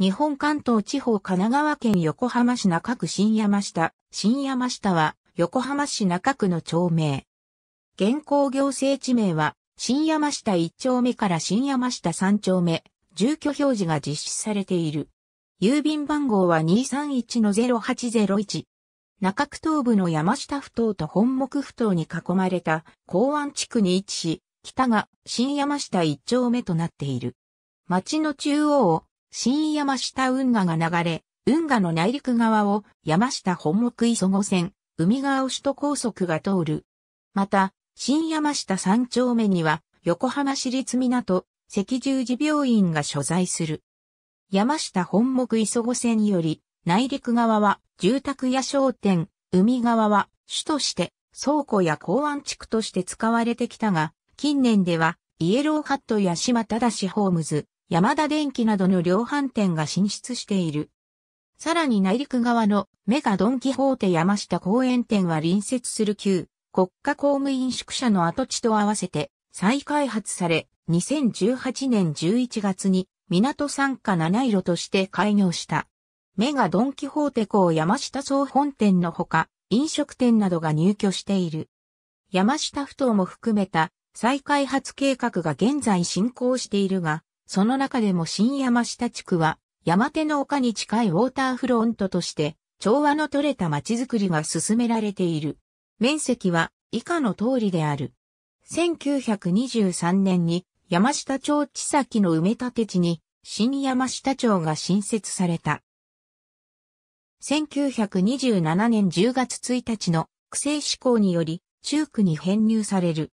日本関東地方神奈川県横浜市中区新山下。新山下は横浜市中区の町名。現行行政地名は新山下1丁目から新山下3丁目、住居表示が実施されている。郵便番号は231-0801。中区東部の山下ふ頭と本木ふ頭に囲まれた港湾地区に位置し、北が新山下1丁目となっている。町の中央を新山下運河が流れ、運河の内陸側を山下本木磯子線、海側を首都高速が通る。また、新山下三丁目には、横浜市立港、赤十字病院が所在する。山下本木磯子線より、内陸側は住宅や商店、海側は主として倉庫や港湾地区として使われてきたが、近年ではイエローハットや島正ホームズ、山田電機などの量販店が進出している。さらに内陸側のメガドンキホーテ山下公園店は隣接する旧国家公務員宿舎の跡地と合わせて再開発され、2018年11月に港参加七色として開業した。メガドンキホーテ港山下総本店のほか、飲食店などが入居している。山下ふ頭も含めた再開発計画が現在進行しているが、その中でも新山下地区は、山手の丘に近いウォーターフロントとして、調和の取れた街づくりが進められている。面積は以下の通りである。1923年に山下町地先の埋め立て地に新山下町が新設された。1927年10月1日の区政施行により中区に編入される。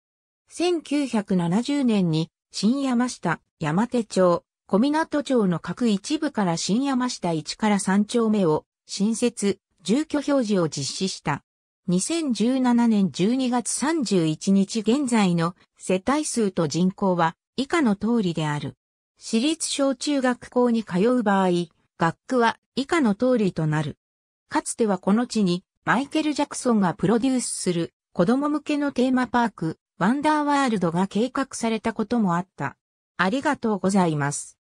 1970年に新山下、山手町、小湊町の各一部から新山下1から3丁目を、新設、住居表示を実施した。2017年12月31日現在の世帯数と人口は以下の通りである。私立小中学校に通う場合、学区は以下の通りとなる。かつてはこの地にマイケル・ジャクソンがプロデュースする子供向けのテーマパーク、ワンダーワールドが計画されたこともあった。ありがとうございます。